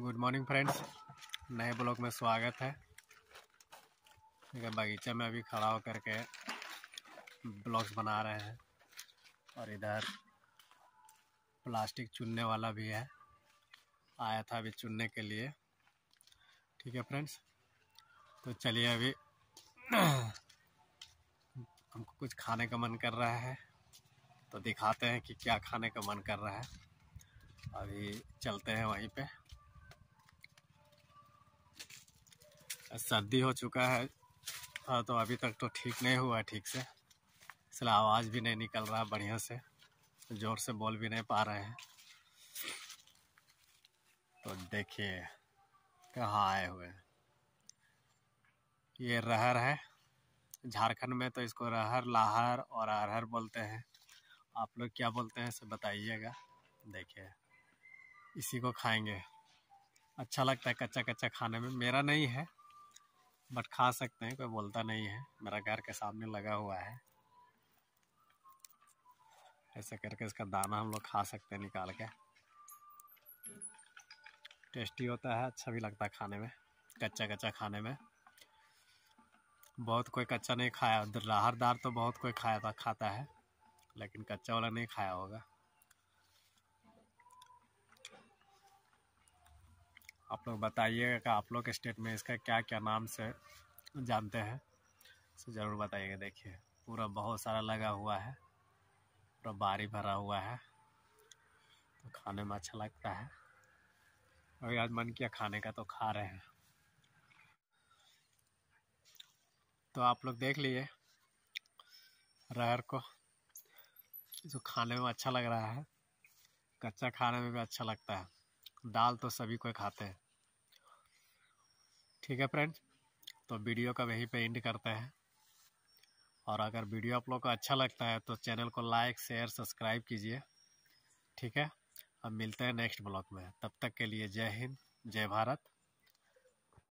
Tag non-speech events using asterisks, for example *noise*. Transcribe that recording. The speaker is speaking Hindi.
गुड मॉर्निंग फ्रेंड्स नए ब्लॉग में स्वागत है देखिए बगीचा में अभी खड़ा होकर के ब्लॉग्स बना रहे हैं और इधर प्लास्टिक चुनने वाला भी है आया था अभी चुनने के लिए ठीक है फ्रेंड्स तो चलिए अभी *clears throat* हमको कुछ खाने का मन कर रहा है तो दिखाते हैं कि क्या खाने का मन कर रहा है अभी चलते हैं वहीं पे सर्दी हो चुका है हाँ तो अभी तक तो ठीक नहीं हुआ ठीक से इसलिए आवाज़ भी नहीं निकल रहा बढ़िया से ज़ोर से बोल भी नहीं पा रहे हैं तो देखिए कहाँ आए हुए ये रहर है झारखंड में तो इसको रहर लाहर और अरहर बोलते हैं आप लोग क्या बोलते हैं सब बताइएगा देखिए इसी को खाएंगे अच्छा लगता है कच्चा कच्चा खाने में मेरा नहीं है बट खा सकते हैं कोई बोलता नहीं है मेरा घर के सामने लगा हुआ है ऐसे करके इसका दाना हम लोग खा सकते हैं निकाल के टेस्टी होता है अच्छा भी लगता है खाने में कच्चा कच्चा खाने में बहुत कोई कच्चा नहीं खाया राहरदार तो बहुत कोई खाया था खाता है लेकिन कच्चा वाला नहीं खाया होगा आप लोग बताइएगा कि आप लोग के स्टेट में इसका क्या क्या नाम से जानते हैं तो ज़रूर बताइएगा देखिए पूरा बहुत सारा लगा हुआ है पूरा बारी भरा हुआ है तो खाने में अच्छा लगता है अभी आज मन किया खाने का तो खा रहे हैं तो आप लोग देख लिए रहर को जो खाने में अच्छा लग रहा है कच्चा खाने में भी अच्छा लगता है दाल तो सभी कोई खाते हैं ठीक है फ्रेंड्स तो वीडियो का वहीं पे एंड करते हैं और अगर वीडियो आप लोग को अच्छा लगता है तो चैनल को लाइक शेयर सब्सक्राइब कीजिए ठीक है अब मिलते हैं नेक्स्ट ब्लॉग में तब तक के लिए जय हिंद जय भारत